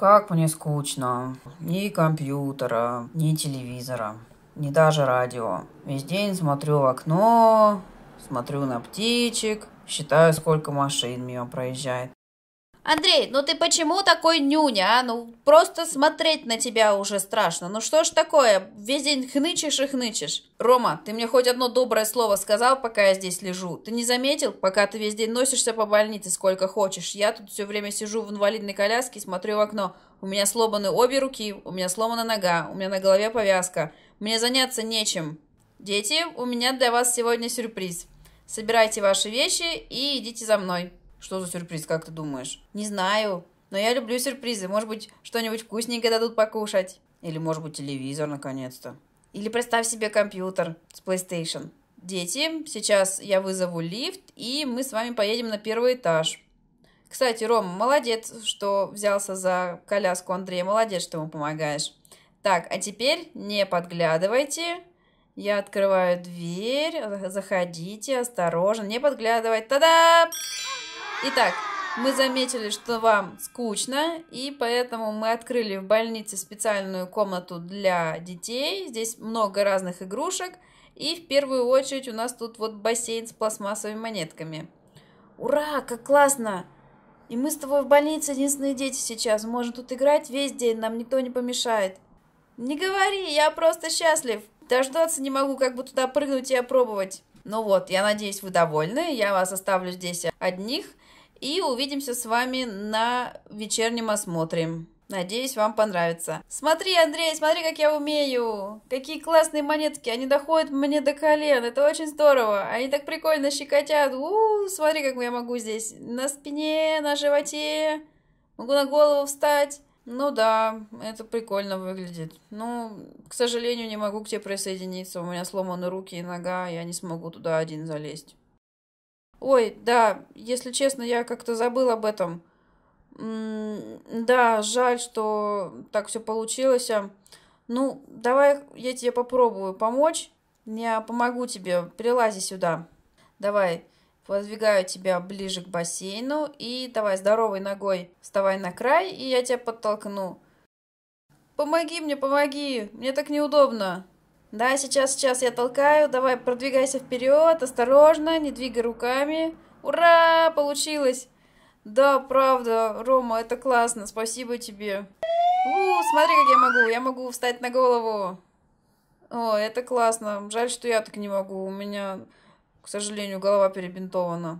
Как мне скучно. Ни компьютера, ни телевизора, ни даже радио. Весь день смотрю в окно, смотрю на птичек, считаю, сколько машин мимо проезжает. Андрей, ну ты почему такой нюня, а? Ну просто смотреть на тебя уже страшно. Ну что ж такое, весь день хнычешь и хнычешь. Рома, ты мне хоть одно доброе слово сказал, пока я здесь лежу? Ты не заметил, пока ты весь день носишься по больнице сколько хочешь? Я тут все время сижу в инвалидной коляске, смотрю в окно. У меня сломаны обе руки, у меня сломана нога, у меня на голове повязка. Мне заняться нечем. Дети, у меня для вас сегодня сюрприз. Собирайте ваши вещи и идите за мной. Что за сюрприз, как ты думаешь? Не знаю, но я люблю сюрпризы. Может быть, что-нибудь вкусненькое дадут покушать. Или, может быть, телевизор, наконец-то. Или представь себе компьютер с PlayStation. Дети, сейчас я вызову лифт, и мы с вами поедем на первый этаж. Кстати, Ром, молодец, что взялся за коляску Андрея. Молодец, что ему помогаешь. Так, а теперь не подглядывайте. Я открываю дверь. Заходите, осторожно, не подглядывать. Та-да! Итак, мы заметили, что вам скучно, и поэтому мы открыли в больнице специальную комнату для детей. Здесь много разных игрушек. И в первую очередь у нас тут вот бассейн с пластмассовыми монетками. Ура, как классно! И мы с тобой в больнице единственные дети сейчас. Можем тут играть весь день, нам никто не помешает. Не говори, я просто счастлив. Дождаться не могу, как бы туда прыгнуть и опробовать. Ну вот, я надеюсь, вы довольны. Я вас оставлю здесь одних. И увидимся с вами на вечернем осмотре. Надеюсь, вам понравится. Смотри, Андрей, смотри, как я умею. Какие классные монетки. Они доходят мне до колен. Это очень здорово. Они так прикольно щекотят. У -у -у, смотри, как я могу здесь. На спине, на животе. Могу на голову встать. Ну да, это прикольно выглядит. Ну, к сожалению, не могу к тебе присоединиться. У меня сломаны руки и нога. Я не смогу туда один залезть. Ой, да, если честно, я как-то забыл об этом. да, жаль, что так все получилось. Ну, давай я тебе попробую помочь. Я помогу тебе, прилази сюда. Давай, подвигаю тебя ближе к бассейну и давай здоровой ногой вставай на край, и я тебя подтолкну. Помоги мне, помоги, мне так неудобно. Да, сейчас, сейчас я толкаю. Давай, продвигайся вперед. Осторожно, не двигай руками. Ура! Получилось! Да, правда, Рома, это классно. Спасибо тебе. У, смотри, как я могу. Я могу встать на голову. О, это классно. Жаль, что я так не могу. У меня, к сожалению, голова перебинтована.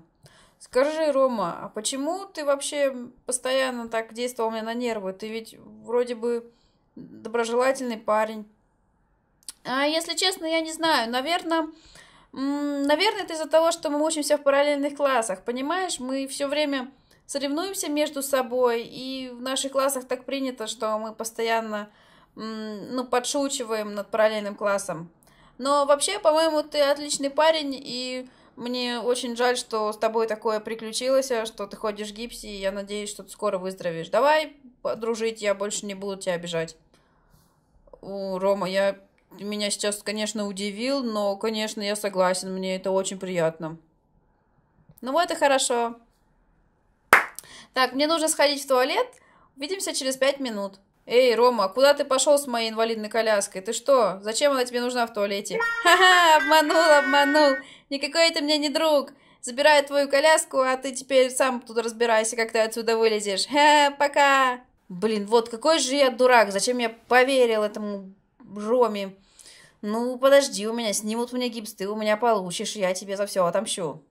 Скажи, Рома, а почему ты вообще постоянно так действовал мне на нервы? Ты ведь вроде бы доброжелательный парень. А Если честно, я не знаю. Наверное, наверное, это из-за того, что мы учимся в параллельных классах. Понимаешь, мы все время соревнуемся между собой, и в наших классах так принято, что мы постоянно ну, подшучиваем над параллельным классом. Но вообще, по-моему, ты отличный парень, и мне очень жаль, что с тобой такое приключилось, а, что ты ходишь в гипсе, и я надеюсь, что ты скоро выздоровеешь. Давай дружить, я больше не буду тебя обижать. У, Рома, я меня сейчас, конечно, удивил, но, конечно, я согласен, мне это очень приятно. Ну вот и хорошо. Так, мне нужно сходить в туалет. Увидимся через пять минут. Эй, Рома, куда ты пошел с моей инвалидной коляской? Ты что? Зачем она тебе нужна в туалете? Ха-ха, обманул, обманул. Никакой ты мне не друг. Забираю твою коляску, а ты теперь сам тут разбирайся, как ты отсюда вылезешь. Ха, пока. Блин, вот какой же я дурак. Зачем я поверил этому Роме? «Ну, подожди у меня, снимут мне гипс, ты у меня получишь, я тебе за все отомщу».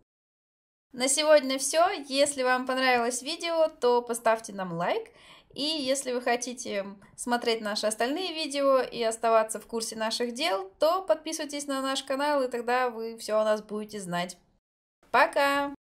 На сегодня все. Если вам понравилось видео, то поставьте нам лайк. И если вы хотите смотреть наши остальные видео и оставаться в курсе наших дел, то подписывайтесь на наш канал, и тогда вы все о нас будете знать. Пока!